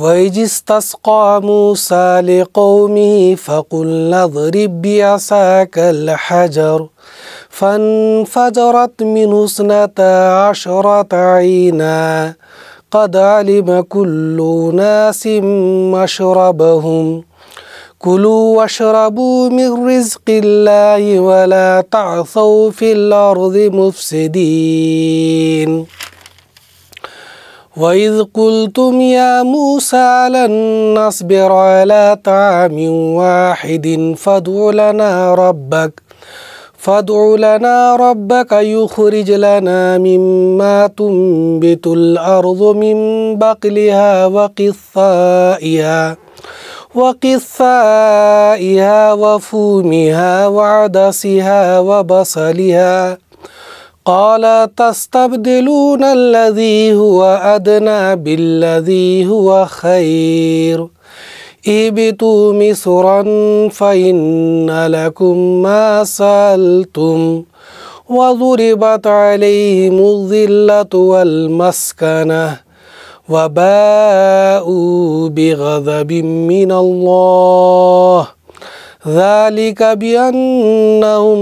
وإذ استسقى موسى لقومه فقل اضرب بعصاك الحجر فانفجرت منه اثنتا عشرة عينا قد علم كل ناس مشربهم كلوا واشربوا من رزق الله ولا تعثوا في الأرض مفسدين وإذ قلتم يا موسى لن نصبر على طعام واحد فادع لنا ربك فادع لنا ربك يخرج لنا مما تنبت الأرض من بقلها وقثائها وقثائها وفومها وعدسها وبصلها قال تستبدلون الذي هو أدنى بالذي هو خير اهبطوا مصرا فإن لكم ما سألتم وضربت عليهم الذلة والمسكنة وباءوا بغضب من الله ذلك بأنهم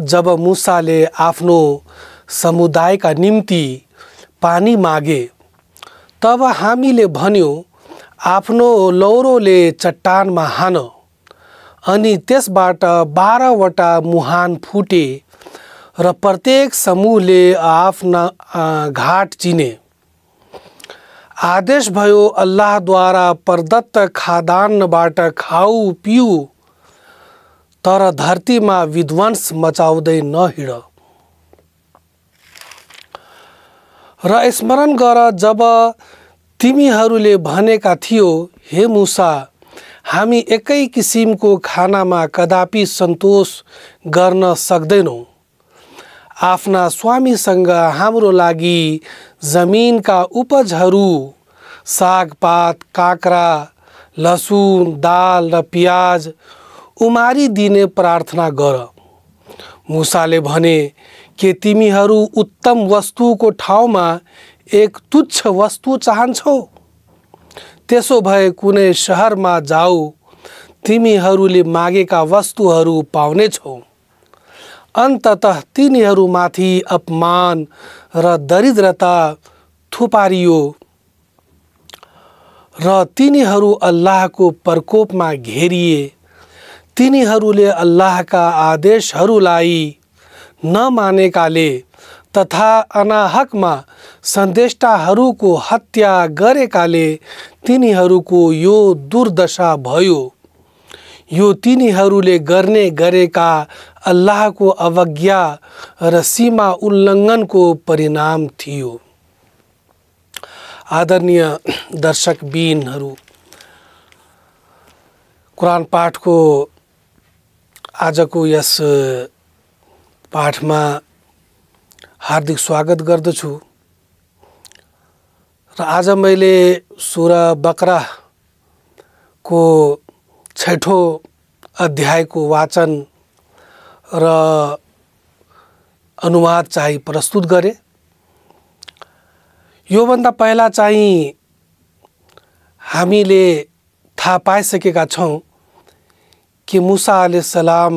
जब मुसाले आफ्नो समुदायका निम्ति पानी मागे तब हामीले भन्यो आफ्नो लौरोले चट्टानमा हान अनि त्यसबाट बाह्रवटा मुहान फुटे र प्रत्येक समूहले आफ्ना घाट चिने आदेश भयो अल्लाहद्वारा प्रदत्त खादानबाट खाऊ पिऊ तर धरतीमा विध्वंस मचाउँदै नहिड र स्मरण गर जब तिमीहरूले भनेका थियो हे मुसा हामी एकै किसिमको खानामा कदापि सन्तोष गर्न सक्दैनौँ आफ्ना स्वामीसँग हाम्रो लागि जमिनका उपजहरू सागपात काँक्रा लसुन दाल र प्याज उमारिदिने प्रार्थना गर मुसाले भने के तिमीहरू उत्तम वस्तुको ठाउँमा एक तुच्छ वस्तु चाहन्छौ त्यसो भए कुनै सहरमा जाऊ तिमीहरूले मागेका वस्तुहरू पाउनेछौ अन्तत तिनीहरूमाथि अपमान र दरिद्रता थुपारियो र तिनीहरू अल्लाहको प्रकोपमा घेरिए तिनीहरूले अल्लाहका आदेशहरूलाई नमानेकाले तथा अनाहकमा सन्देष्टाहरूको हत्या गरेकाले तिनीहरूको यो दुर्दशा भयो यो तिनीहरूले गर्ने गरेका अल्लाहको अवज्ञा र सीमा उल्लङ्घनको परिणाम थियो आदरणीय दर्शक बिनहरू कुरान पाठको आजको यस पाठमा हार्दिक स्वागत गर्दछु र आज मैले सुर बक्राको छैठौँ अध्यायको वाचन र अनुवाद चाहिँ प्रस्तुत गरेँ योभन्दा पहिला चाहिँ हामीले थाहा पाइसकेका छौँ कि मूसा आसमाम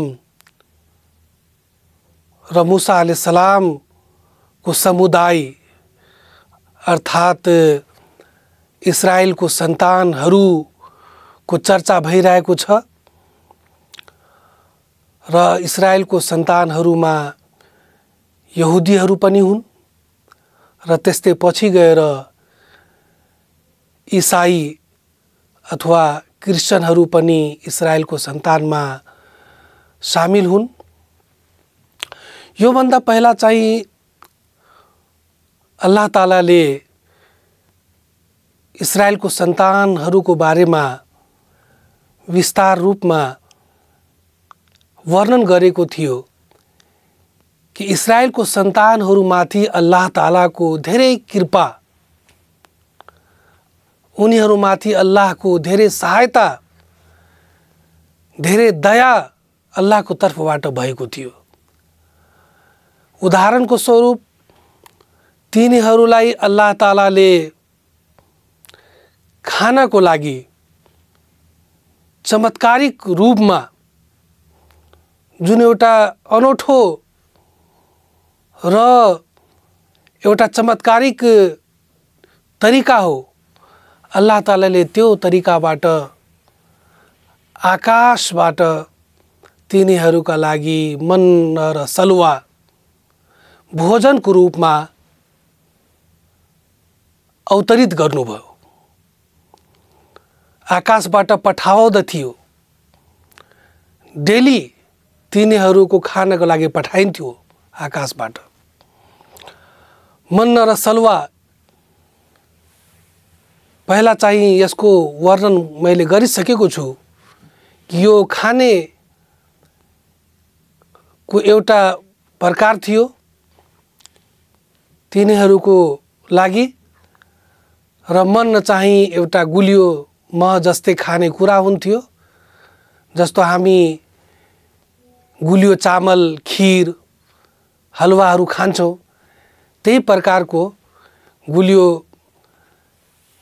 रमूसा सलाम को समुदाय अर्थात इसरायलको को चर्चा को चर्चा भैर इसरायलको सन्तानहरूमा यहुदीहरू यहूदी पनी हुन रस्ते पची गए ईसाई अथवा क्रिस्चियनहरू पनि इसरायलको सन्तानमा सामेल हुन् योभन्दा पहिला चाहिँ अल्लाह तालाले इसरायलको सन्तानहरूको बारेमा विस्तार रूपमा वर्णन गरेको थियो कि इसरायलको सन्तानहरूमाथि अल्लाह तालाको धेरै कृपा उनीहरूमाथि अल्लाहको धेरै सहायता धेरै दया अल्लाहको तर्फबाट भएको थियो उदाहरणको स्वरूप तिनीहरूलाई अल्लाह तालाले खानको लागि चमत्कारिक रूपमा जुन एउटा अनौठो र एउटा चमत्कारिक तरिका हो अल्लाह तालाले त्यो तरिकाबाट आकाशबाट तिनीहरूका लागि मन्न र सलुवा भोजनको रूपमा अवतरित गर्नुभयो आकाशबाट पठाउँद थियो डेली तिनीहरूको खानको लागि पठाइन्थ्यो आकाशबाट मन र सलुवा पहिला चाहिँ यसको वर्णन मैले गरिसकेको छु कि यो खाने को एउटा प्रकार थियो तिनीहरूको लागि र मन चाहिँ एउटा गुलियो मह जस्तै खाने कुरा हुन्थ्यो जस्तो हामी गुलियो चामल खिर हलुवाहरू खान्छौँ त्यही प्रकारको गुलियो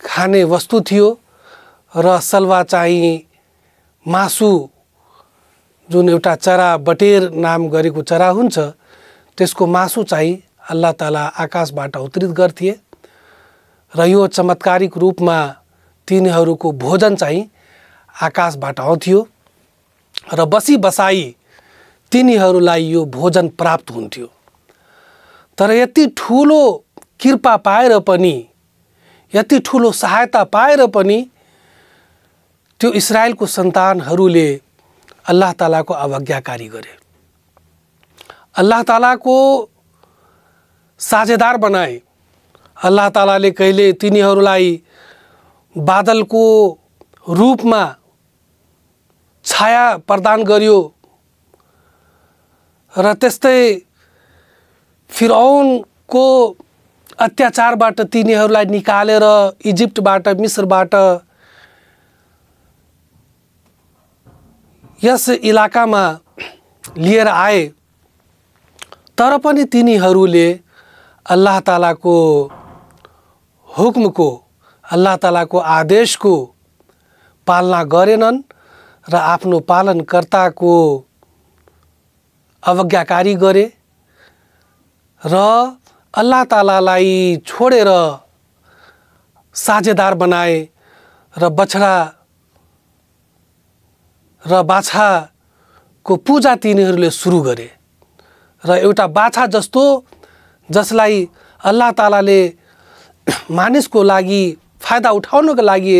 खाने वस्तु थियो र सल्वा चाहिँ मासु जुन एउटा चरा बटेर नाम गरेको चरा हुन्छ त्यसको मासु चाहिँ अल्लाह ताला आकाशबाट उत्रित गर्थे र यो चमत्कारिक रूपमा तिनीहरूको भोजन चाहिँ आकाशबाट आउँथ्यो र बसी बसाई तिनीहरूलाई यो भोजन प्राप्त हुन्थ्यो तर यति ठुलो कृपा पाएर पनि यति ठुलो सहायता पाएर पनि त्यो इसरायलको सन्तानहरूले अल्लाह तालाको अवज्ञाकारी गरे अल्लाह तालाको साझेदार बनाए अल्लाह तालाले कहिले तिनीहरूलाई बादलको रूपमा छाया प्रदान गर्यो र त्यस्तै फिरौनको अत्याचारबाट तिनीहरूलाई निकालेर इजिप्टबाट मिश्रबाट यस इलाकामा लिएर आए तर पनि तिनीहरूले अल्लाह तालाको हुक्मको अल्लाह तालाको आदेशको पालना गरेनन् र आफ्नो पालनकर्ताको अवज्ञाकारी गरे र अल्लाह तालालाई छोडेर साझेदार बनाए र बछडा र बाछाको पूजा तिनीहरूले सुरु गरे र एउटा बाछा जस्तो जसलाई अल्लाह तालाले मानिसको लागि फाइदा उठाउनको लागि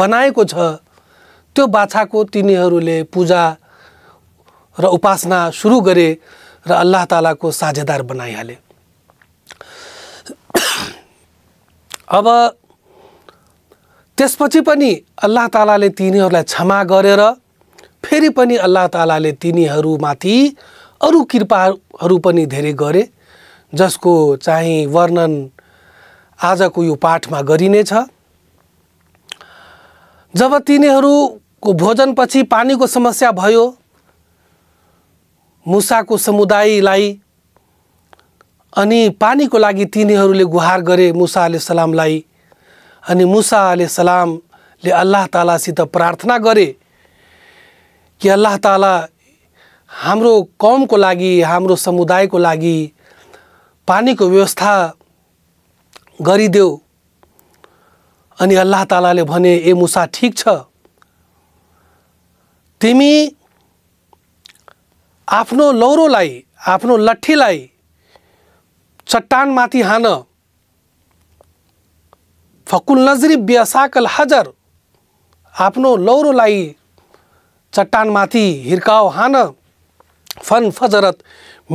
बनाएको छ त्यो बाछाको तिनीहरूले पूजा र उपासना सुरु गरे र अल्लाह तालाको साझेदार बनाइहाले अब त्यसपछि पनि अल्लाह तालाले तिनीहरूलाई क्षमा गरेर फेरि पनि अल्लाह तालाले तिनीहरूमाथि अरू कृपाहरू पनि धेरै गरे जसको चाहिँ वर्णन आजको यो पाठमा गरिनेछ जब तिनीहरूको भोजनपछि पानीको समस्या भयो मुसाको समुदायलाई अनि पानीको लागि तिनीहरूले गुहार गरे मुसा सलामलाई अनि मुसा सलामले अल्लाह तालासित प्रार्थना गरे कि अल्लाह ताला हाम्रो कमको लागि हाम्रो समुदायको लागि पानीको व्यवस्था गरिदेऊ अनि अल्लाह तालाले भने ए मुसा ठिक छ तिमी आफ्नो लौरोलाई आफ्नो लट्ठीलाई चट्टानमाथि हान फकुल नजरी बेसाकल हजर आफ्नो लौरोलाई चट्टानमाथि हिर्काउ हान फन फजरत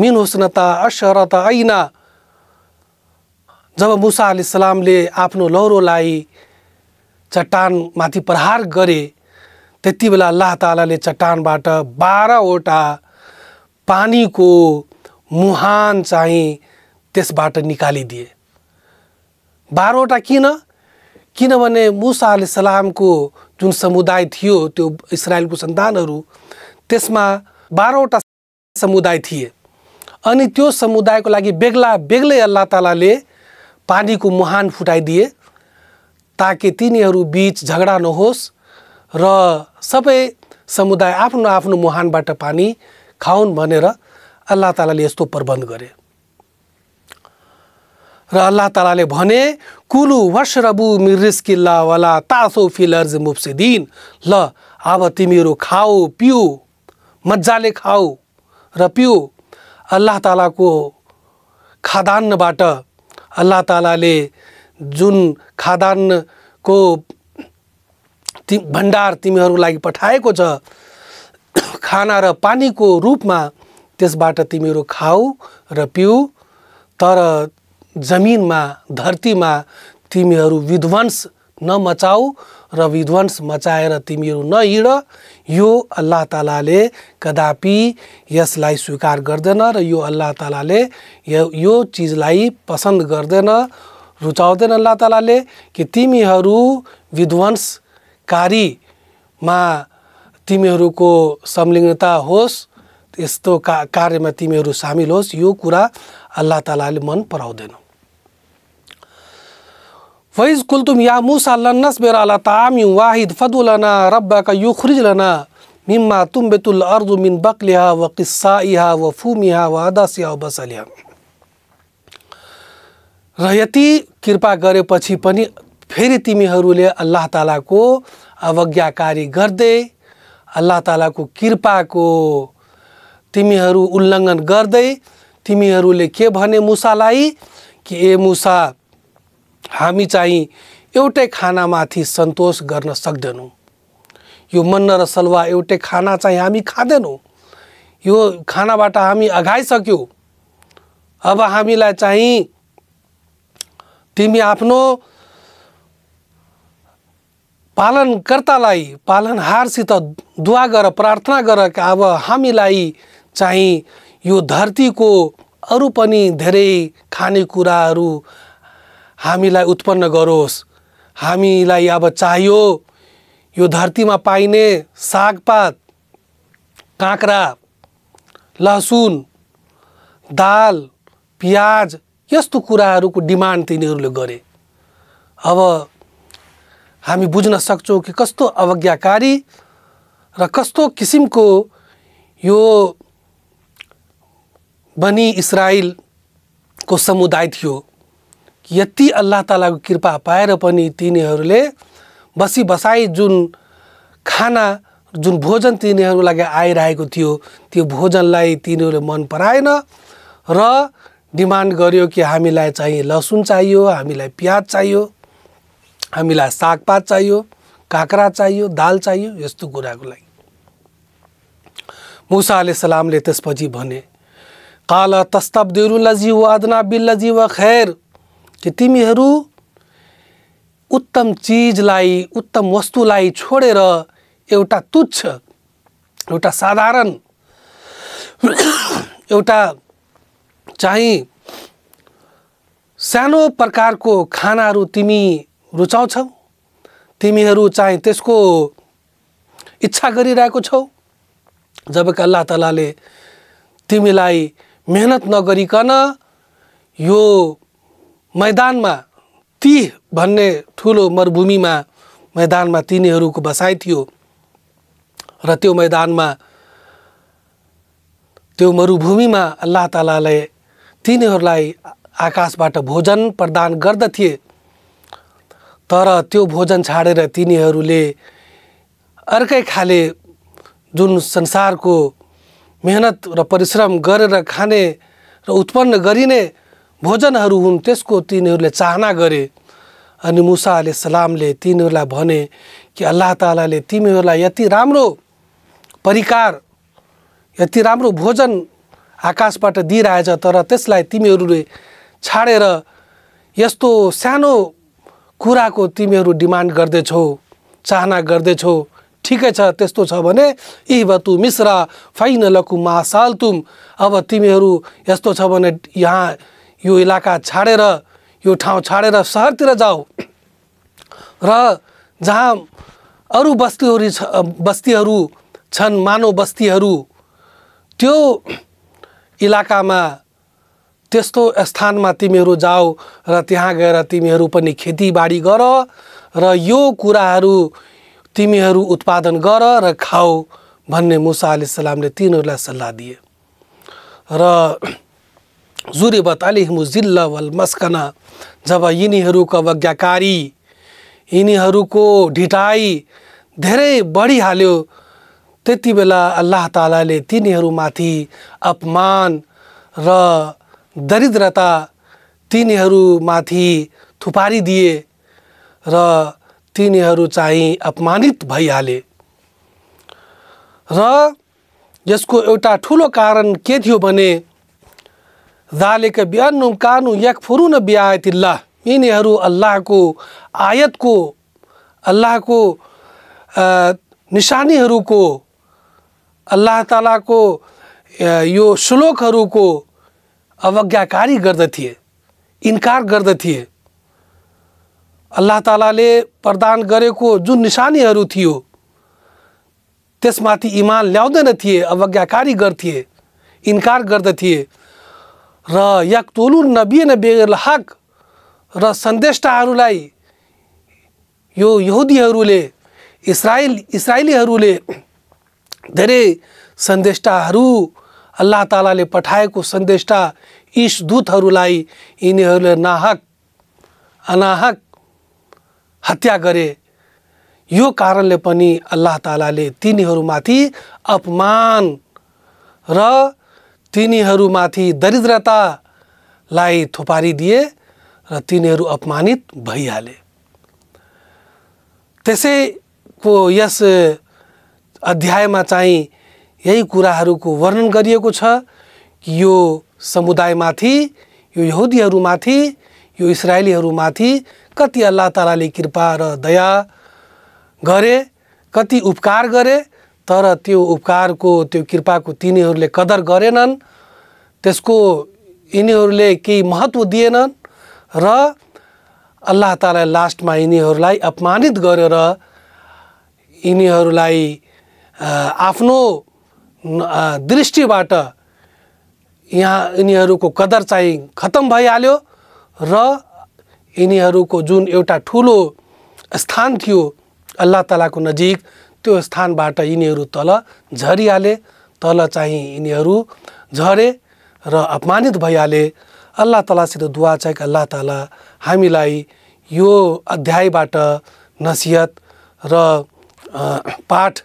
मिन हुस्नता अशरत ऐना जब मुसा अलिसलामले आफ्नो लौरोलाई चट्टानमाथि प्रहार गरे त्यति बेला अल्लाह तालाले चट्टानबाट बाह्रवटा पानीको मुहान चाहिँ त्यसबाट निकालिदिए बाह्रवटा किन किनभने मुसा सलामको जुन समुदाय थियो त्यो इसरायलको सन्तानहरू त्यसमा बाह्रवटा समुदाय थिए अनि त्यो समुदायको लागि बेग्ला बेग्लै अल्लाह तालाले पानीको मुहान फुटाइदिए ताकि तिनीहरू बिच झगडा नहोस् र सबै समुदाय आफ्नो आफ्नो मुहानबाट पानी खाउन् भनेर अल्लाह तालाले यस्तो प्रबन्ध गरे र अल्लाह तालाले भने कुलु मिरिस किल्ला वाला तासो फिलर्ज मुफ्सिदिन ल अब तिमीहरू खाऊ पिउ मजाले खाऊ र पिउ अल्लाह तालाको खादान्नबाट अल्लाह तालाले जुन खादान्नको ति भण्डार लागि पठाएको छ खाना र पानीको रूपमा त्यसबाट तिमीहरू खाऊ र पिउ तर जमिनमा धरतीमा तिमीहरू विध्वंस नमचाऊ र विध्वंस मचाएर तिमीहरू नहिँड यो अल्लाह तालाले कदापि यसलाई स्वीकार गर्दैन र यो अल्लाह तालाले यो चिजलाई पसन्द गर्दैन रुचाउँदैन अल्लाह तालाले कि तिमीहरू विध्वंसकारीमा तिमीहरूको संलिग्नता होस् यस्तो का कार्यमा तिमीहरू सामेल होस् यो कुरा अल्लाह तालाले मन पराउँदैन वैज कुलतुम या मुसा लन्नसबेर अला तामिम वाहिद फदुलना रब्बाका युखरिज लना मिम्मा तुम बेतुल अर्जु मिन बक्लिहा व किस्सा इहा व फुमिहा व अदसिया व बसलिहा र यति कृपा गरेपछि पनि फेरि तिमीहरूले अल्लाह तालाको अवज्ञाकारी गर्दै अल्लाह तालाको कृपाको तिमीहरू उल्लङ्घन गर्दै तिमीहरूले के भने मुसालाई कि ए मुसा हामी चाहिँ एउटै खानामाथि सन्तोष गर्न सक्दैनौँ यो मन्न र सलवा एउटै खाना चाहिँ हामी खाँदैनौँ यो खानाबाट हामी अघाइसक्यौँ अब हामीलाई चाहिँ तिमी आफ्नो पालनकर्तालाई पालनहारसित दुवा गर प्रार्थना गर अब हामीलाई चाहिँ यो धरतीको अरू पनि धेरै खानेकुराहरू हामीलाई उत्पन्न गरोस् हामीलाई अब चाहियो यो धरतीमा पाइने सागपात काँक्रा लसुन दाल प्याज यस्तो कुराहरूको डिमान्ड तिनीहरूले गरे अब हामी बुझ्न सक्छौँ कि कस्तो अवज्ञाकारी र कस्तो किसिमको यो बनी इसरायलको समुदाय थियो यति अल्लाह तालाको कृपा पाएर पनि तिनीहरूले बसी बसाई जुन खाना जुन भोजन तिनीहरूको लागि आइरहेको थियो त्यो भोजनलाई तिनीहरूले मन पराएन र डिमान्ड गर्यो कि हामीलाई चाहिँ लसुन चाहियो हामीलाई प्याज चाहियो हामीलाई सागपात चाहियो काँक्रा चाहियो दाल चाहियो यस्तो कुराको लागि मुसा सलामले त्यसपछि भने काल तस्तब लजी व अदना लजी व खैर कि तिमीहरू उत्तम चिजलाई उत्तम वस्तुलाई छोडेर एउटा तुच्छ एउटा साधारण एउटा चाहिँ सानो प्रकारको खानाहरू तिमी रुचाउँछौ तिमीहरू चाहिँ त्यसको इच्छा गरिरहेको छौ जबकि अल्लाह तलाले तिमीलाई मेहनत नगरिकन यो मैदानमा ती भन्ने ठुलो मरुभूमिमा मैदानमा तिनीहरूको बसाइ थियो र त्यो मैदानमा त्यो मरुभूमिमा अल्लाह तालाले तिनीहरूलाई आकाशबाट भोजन प्रदान गर्दथे तर त्यो भोजन छाडेर तिनीहरूले अर्कै खाले जुन संसारको मेहनत र परिश्रम गरेर खाने र उत्पन्न गरिने भोजनहरू हुन् त्यसको तिनीहरूले चाहना गरे अनि मुसा सलामले तिनीहरूलाई भने कि अल्लाह तालाले तिमीहरूलाई यति राम्रो परिकार यति राम्रो भोजन आकाशबाट दिइरहेछ तर त्यसलाई तिमीहरूले छाडेर यस्तो सानो कुराको तिमीहरू डिमान्ड गर्दैछौ चाहना गर्दैछौ ठिकै छ त्यस्तो छ भने यी बतु मिश्रा फाइन लकु मासाल अब तिमीहरू यस्तो छ भने यहाँ यो इलाका छाडेर यो ठाउँ छाडेर सहरतिर जाऊ र जहाँ अरू बस्तीहरू छ बस्तीहरू छन् मानव बस्तीहरू त्यो इलाकामा त्यस्तो स्थानमा तिमीहरू जाऊ र त्यहाँ गएर तिमीहरू पनि खेतीबारी गर र यो कुराहरू तिमीहरू उत्पादन गर र खाऊ भन्ने मुसा अलिसलामले तिनीहरूलाई सल्लाह दिए र जुरेबत जिल्ला वल मस्कना जब यिनीहरूको अवज्ञाकारी यिनीहरूको ढिटाई धेरै बढिहाल्यो त्यति बेला अल्लाह तालाले तिनीहरूमाथि अपमान र दरिद्रता तिनीहरूमाथि थुपारिदिए र तिनीहरू चाहिँ अपमानित भइहाले र यसको एउटा ठुलो कारण के थियो भने ज़ालिक बियन कानू यकफरून बियातिल्ला यिनहरू अल्लाह को आयत को अल्लाह को निशानीहरू को अल्लाह ताला को यो श्लोकहरूको अवज्ञाकारी गर्दथिए इन्कार गर्दथिए अल्लाह तालाले प्रदान गरेको जुन निशानीहरू थियो त्यसमाथि इमान ल्याउँदैन थिए अवज्ञाकारी गर्थे इन्कार गर्दथिए र तोलु नबिएन बेगर हक र सन्देष्टाहरूलाई यो यहुदीहरूले इसरायल इसरायलीहरूले धेरै सन्देष्टाहरू अल्लाह तालाले पठाएको सन्देष्टा दूतहरूलाई यिनीहरूले नाहक अनाहक हत्या गरे यो कारणले पनि अल्लाह तालाले तिनीहरूमाथि अपमान र तिनीहरूमाथि दरिद्रतालाई थुपारिदिए र तिनीहरू अपमानित भइहाले त्यसैको यस अध्यायमा चाहिँ यही कुराहरूको वर्णन गरिएको छ कि यो समुदायमाथि यो यहुदीहरूमाथि यो इसरायलीहरूमाथि कति अल्लाह तालाले कृपा र दया गरे कति उपकार गरे तर त्यो उपकारको त्यो कृपाको तिनीहरूले कदर गरेनन् त्यसको यिनीहरूले केही महत्त्व दिएनन् र अल्लाह ताला लास्टमा यिनीहरूलाई अपमानित गरेर यिनीहरूलाई आफ्नो दृष्टिबाट यहाँ यिनीहरूको कदर चाहिँ खत्तम भइहाल्यो र यिनीहरूको जुन एउटा ठुलो स्थान थियो अल्लाह तलाको नजिक त्यो स्थानबाट यिनीहरू तल झरिहाले तल चाहिँ यिनीहरू झरे र अपमानित भइहाले अल्लाह तलासित दुवा छ अल्लाह तला हामीलाई यो अध्यायबाट नसिहत र पाठ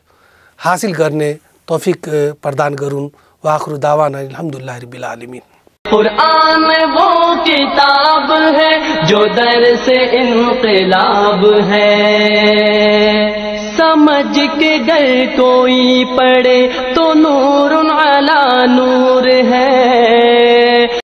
हासिल गर्ने तौफिक प्रदान गरून् वाखरु दावान अलहमदिल्ला रब्बिल आलमीन कुरान वो किताब है जो दर से इनकलाब है समझ के गए कोई पड़े तो नूर अला नूर है